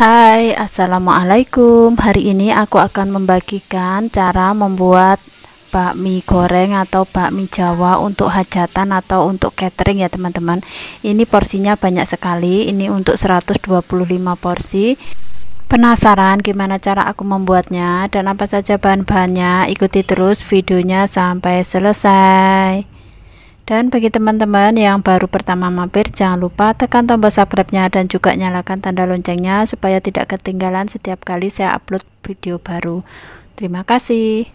Hai assalamualaikum hari ini aku akan membagikan cara membuat bakmi goreng atau bakmi jawa untuk hajatan atau untuk catering ya teman-teman ini porsinya banyak sekali ini untuk 125 porsi penasaran gimana cara aku membuatnya dan apa saja bahan-bahannya ikuti terus videonya sampai selesai dan bagi teman-teman yang baru pertama mampir, jangan lupa tekan tombol subscribe-nya dan juga nyalakan tanda loncengnya supaya tidak ketinggalan setiap kali saya upload video baru. Terima kasih.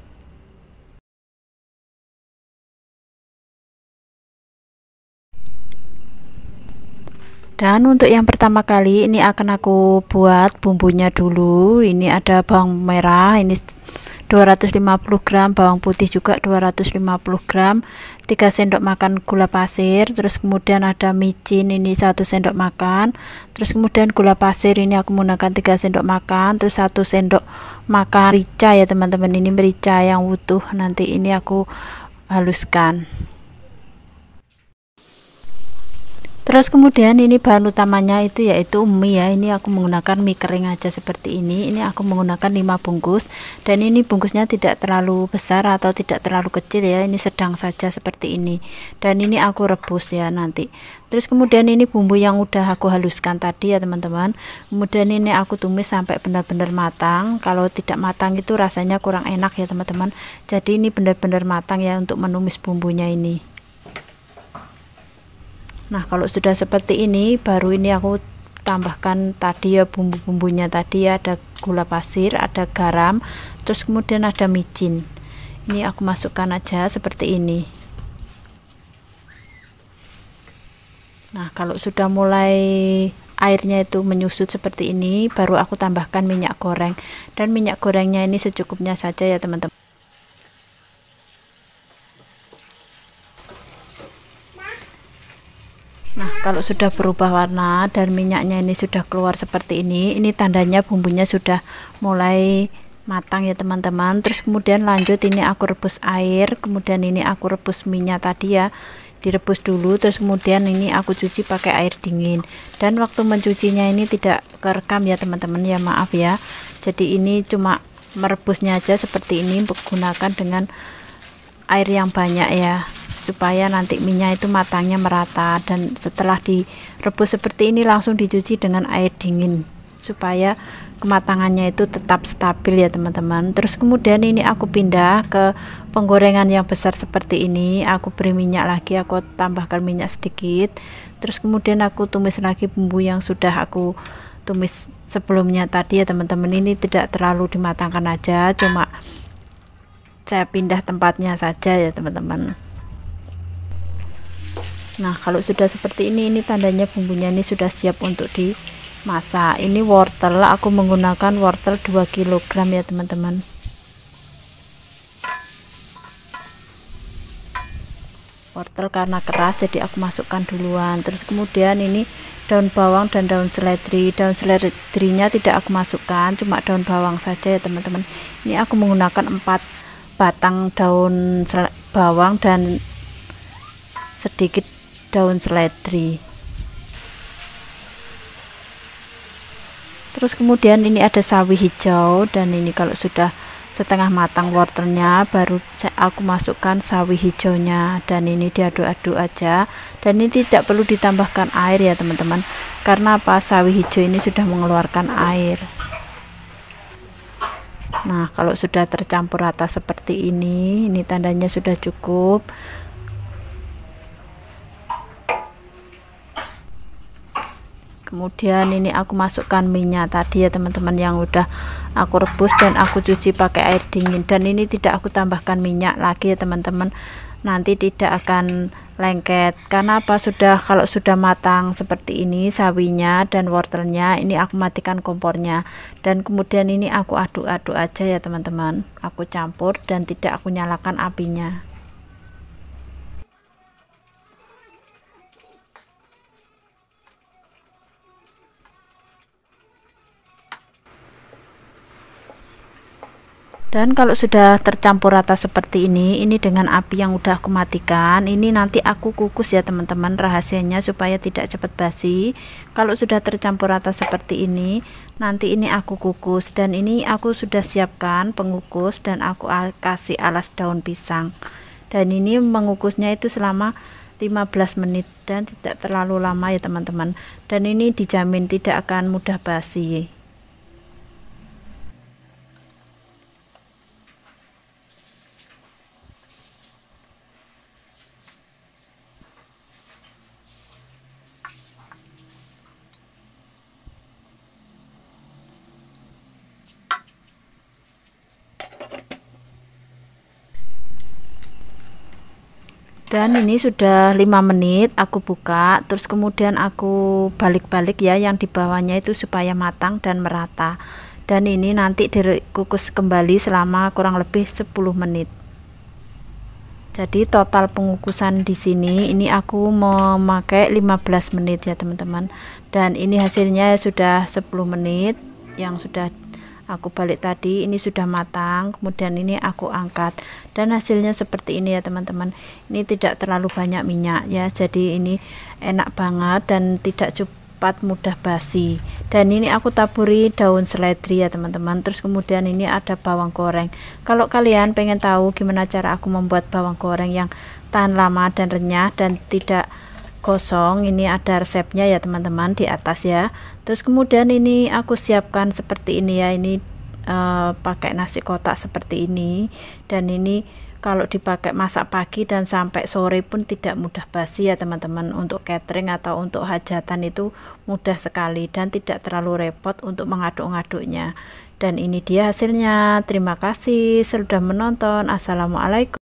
Dan untuk yang pertama kali ini akan aku buat bumbunya dulu. Ini ada bawang merah, ini 250 gram bawang putih juga 250 gram 3 sendok makan gula pasir terus kemudian ada micin ini 1 sendok makan terus kemudian gula pasir ini aku menggunakan 3 sendok makan terus 1 sendok makan merica ya teman-teman ini merica yang utuh nanti ini aku haluskan terus kemudian ini bahan utamanya itu yaitu mie ya ini aku menggunakan mie kering aja seperti ini ini aku menggunakan 5 bungkus dan ini bungkusnya tidak terlalu besar atau tidak terlalu kecil ya ini sedang saja seperti ini dan ini aku rebus ya nanti terus kemudian ini bumbu yang udah aku haluskan tadi ya teman-teman kemudian ini aku tumis sampai benar-benar matang kalau tidak matang itu rasanya kurang enak ya teman-teman jadi ini benar-benar matang ya untuk menumis bumbunya ini nah kalau sudah seperti ini baru ini aku tambahkan tadi ya bumbu-bumbunya tadi ya ada gula pasir ada garam terus kemudian ada micin ini aku masukkan aja seperti ini nah kalau sudah mulai airnya itu menyusut seperti ini baru aku tambahkan minyak goreng dan minyak gorengnya ini secukupnya saja ya teman-teman Nah, kalau sudah berubah warna dan minyaknya ini sudah keluar seperti ini, ini tandanya bumbunya sudah mulai matang ya teman-teman. Terus kemudian lanjut ini aku rebus air, kemudian ini aku rebus minyak tadi ya. Direbus dulu terus kemudian ini aku cuci pakai air dingin. Dan waktu mencucinya ini tidak kerekam ya teman-teman ya, maaf ya. Jadi ini cuma merebusnya aja seperti ini menggunakan dengan air yang banyak ya supaya nanti minyak itu matangnya merata dan setelah direbus seperti ini langsung dicuci dengan air dingin supaya kematangannya itu tetap stabil ya teman-teman terus kemudian ini aku pindah ke penggorengan yang besar seperti ini aku beri minyak lagi aku tambahkan minyak sedikit terus kemudian aku tumis lagi bumbu yang sudah aku tumis sebelumnya tadi ya teman-teman ini tidak terlalu dimatangkan aja cuma saya pindah tempatnya saja ya teman-teman nah kalau sudah seperti ini ini tandanya bumbunya ini sudah siap untuk dimasak ini wortel aku menggunakan wortel 2 kg ya teman-teman wortel karena keras jadi aku masukkan duluan terus kemudian ini daun bawang dan daun seledri daun seledrinya tidak aku masukkan cuma daun bawang saja ya teman-teman ini aku menggunakan 4 batang daun bawang dan sedikit daun seledri terus kemudian ini ada sawi hijau dan ini kalau sudah setengah matang wortelnya baru aku masukkan sawi hijaunya dan ini diaduk-aduk aja dan ini tidak perlu ditambahkan air ya teman-teman karena apa sawi hijau ini sudah mengeluarkan air Nah, kalau sudah tercampur rata seperti ini, ini tandanya sudah cukup. kemudian ini aku masukkan minyak tadi ya teman-teman yang udah aku rebus dan aku cuci pakai air dingin dan ini tidak aku tambahkan minyak lagi ya teman-teman nanti tidak akan lengket karena apa sudah kalau sudah matang seperti ini sawinya dan wortelnya ini aku matikan kompornya dan kemudian ini aku aduk-aduk aja ya teman-teman aku campur dan tidak aku nyalakan apinya dan kalau sudah tercampur rata seperti ini ini dengan api yang udah aku matikan ini nanti aku kukus ya teman-teman rahasianya supaya tidak cepat basi kalau sudah tercampur rata seperti ini nanti ini aku kukus dan ini aku sudah siapkan pengukus dan aku kasih alas daun pisang dan ini mengukusnya itu selama 15 menit dan tidak terlalu lama ya teman-teman dan ini dijamin tidak akan mudah basi dan ini sudah 5 menit aku buka terus kemudian aku balik-balik ya yang di bawahnya itu supaya matang dan merata dan ini nanti dikukus kembali selama kurang lebih 10 menit jadi total pengukusan di sini ini aku memakai 15 menit ya teman-teman dan ini hasilnya sudah 10 menit yang sudah aku balik tadi ini sudah matang kemudian ini aku angkat dan hasilnya seperti ini ya teman-teman ini tidak terlalu banyak minyak ya jadi ini enak banget dan tidak cepat mudah basi dan ini aku taburi daun seledri ya teman-teman terus kemudian ini ada bawang goreng kalau kalian pengen tahu gimana cara aku membuat bawang goreng yang tahan lama dan renyah dan tidak gosong ini ada resepnya ya teman-teman di atas ya terus kemudian ini aku siapkan seperti ini ya ini uh, pakai nasi kotak seperti ini dan ini kalau dipakai masak pagi dan sampai sore pun tidak mudah basi ya teman-teman untuk catering atau untuk hajatan itu mudah sekali dan tidak terlalu repot untuk mengaduk-ngaduknya dan ini dia hasilnya terima kasih sudah menonton assalamualaikum